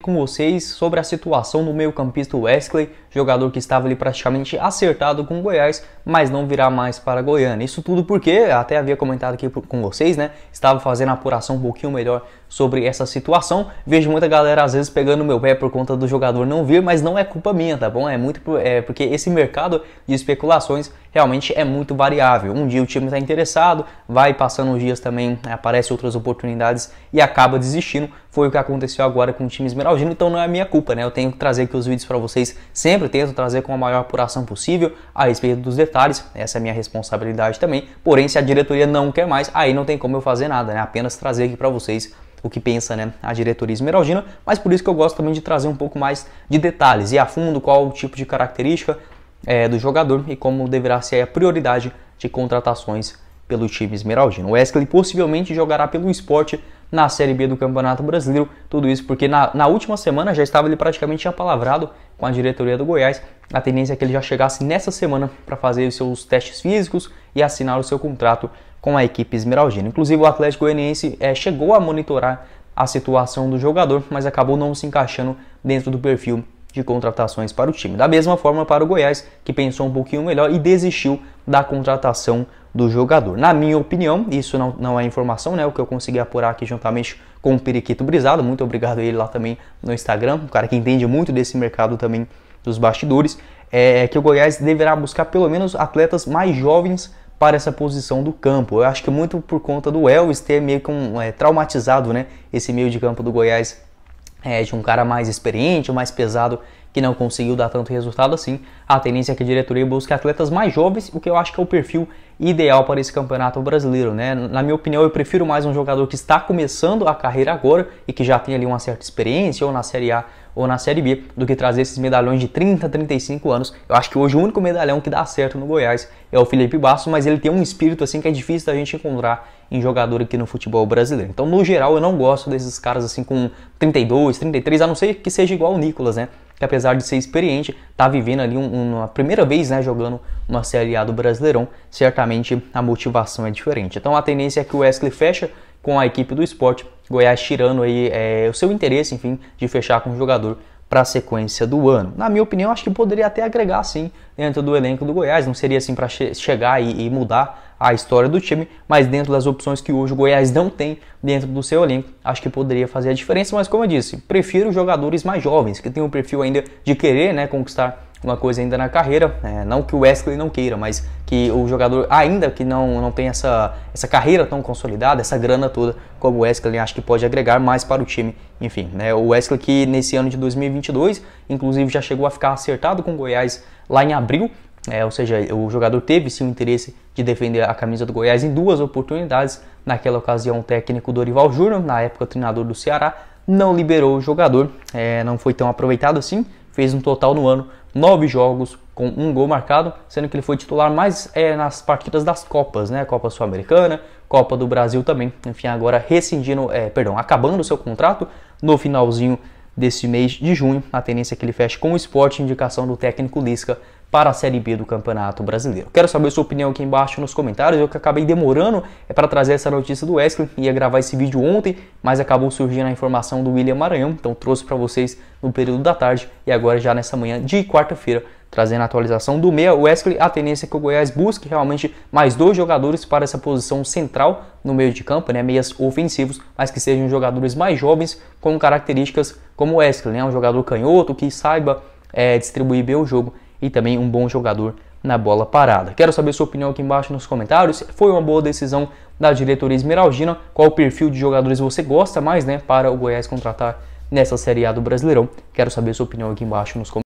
com vocês sobre a situação do meio-campista Wesley, jogador que estava ali praticamente acertado com o Goiás, mas não virá mais para a Goiânia. Isso tudo porque, até havia comentado aqui com vocês, né? Estava fazendo a apuração um pouquinho melhor sobre essa situação. Vejo muita galera às vezes pegando meu pé por conta do jogador não vir, mas não é culpa minha, tá bom? É muito é porque esse mercado de especulações realmente é muito variável. Um dia o time está interessado, vai passando os dias também, né, aparecem outras oportunidades e acaba desistindo. Foi o que aconteceu agora com o time esmeraldino, então não é minha culpa, né? Eu tenho que trazer aqui os vídeos para vocês, sempre tento trazer com a maior apuração possível a respeito dos detalhes, essa é a minha responsabilidade também. Porém, se a diretoria não quer mais, aí não tem como eu fazer nada, né? Apenas trazer aqui para vocês o que pensa né, a diretoria esmeraldina, mas por isso que eu gosto também de trazer um pouco mais de detalhes e a fundo qual o tipo de característica, é, do jogador e como deverá ser a prioridade de contratações pelo time esmeraldino. O Wesley possivelmente jogará pelo esporte na Série B do Campeonato Brasileiro, tudo isso porque na, na última semana já estava ele praticamente apalavrado com a diretoria do Goiás. A tendência é que ele já chegasse nessa semana para fazer os seus testes físicos e assinar o seu contrato com a equipe esmeraldina. Inclusive o Atlético Goianiense é, chegou a monitorar a situação do jogador, mas acabou não se encaixando dentro do perfil de contratações para o time. Da mesma forma para o Goiás, que pensou um pouquinho melhor e desistiu da contratação do jogador. Na minha opinião, isso não, não é informação, né? O que eu consegui apurar aqui juntamente com o Periquito Brisado. Muito obrigado a ele lá também no Instagram, um cara que entende muito desse mercado também dos bastidores. É, é que o Goiás deverá buscar pelo menos atletas mais jovens para essa posição do campo. Eu acho que muito por conta do Elvis ter meio que um, é, traumatizado né, esse meio de campo do Goiás é, de um cara mais experiente, mais pesado, que não conseguiu dar tanto resultado assim, a tendência é que a diretoria busque atletas mais jovens, o que eu acho que é o perfil ideal para esse campeonato brasileiro, né? Na minha opinião, eu prefiro mais um jogador que está começando a carreira agora e que já tem ali uma certa experiência, ou na Série A, ou na Série B do que trazer esses medalhões de 30, 35 anos. Eu acho que hoje o único medalhão que dá certo no Goiás é o Felipe Bastos, mas ele tem um espírito assim que é difícil da gente encontrar em jogador aqui no futebol brasileiro. Então, no geral, eu não gosto desses caras assim com 32, 33, a não ser que seja igual o Nicolas, né? que apesar de ser experiente, tá vivendo ali um, uma primeira vez, né, jogando uma Série A do Brasileirão, certamente a motivação é diferente. Então a tendência é que o Wesley fecha com a equipe do esporte. Goiás tirando aí é, o seu interesse, enfim, de fechar com o jogador para a sequência do ano. Na minha opinião, acho que poderia até agregar sim dentro do elenco do Goiás. Não seria assim para che chegar e, e, mudar a história do time, mas dentro das opções que hoje o Goiás não tem dentro do seu elenco, acho que poderia fazer a diferença. Mas como eu disse, prefiro jogadores mais jovens que têm o um perfil ainda de querer, né, conquistar uma coisa ainda na carreira, é, não que o Wesley não queira, mas que o jogador ainda que não, não tem essa, essa carreira tão consolidada, essa grana toda, como o Wesley acho que pode agregar mais para o time. Enfim, né, o Wesley que nesse ano de 2022, inclusive já chegou a ficar acertado com o Goiás lá em abril, é, ou seja, o jogador teve sim o interesse de defender a camisa do Goiás em duas oportunidades. Naquela ocasião, o técnico Dorival Júnior, na época treinador do Ceará, não liberou o jogador, é, não foi tão aproveitado assim, fez um total no ano nove jogos com um gol marcado, sendo que ele foi titular mais é, nas partidas das Copas, né? Copa Sul-Americana, Copa do Brasil também. Enfim, agora rescindindo, é, perdão, acabando o seu contrato no finalzinho desse mês de junho. A tendência é que ele feche com o esporte, indicação do técnico Lisca para a Série B do Campeonato Brasileiro. Quero saber sua opinião aqui embaixo nos comentários. Eu que acabei demorando é para trazer essa notícia do Wesley. Ia gravar esse vídeo ontem, mas acabou surgindo a informação do William Maranhão, então trouxe para vocês no período da tarde e agora já nessa manhã de quarta-feira trazendo a atualização do meia. Wesley, a tendência é que o Goiás busque realmente mais dois jogadores para essa posição central no meio de campo, né? Meias ofensivos, mas que sejam jogadores mais jovens com características como o Wesley, né? Um jogador canhoto que saiba é, distribuir bem o jogo e também um bom jogador na bola parada. Quero saber sua opinião aqui embaixo nos comentários. Foi uma boa decisão da diretoria esmeraldina? Qual o perfil de jogadores você gosta mais, né, para o Goiás contratar nessa Série A do Brasileirão? Quero saber sua opinião aqui embaixo nos comentários.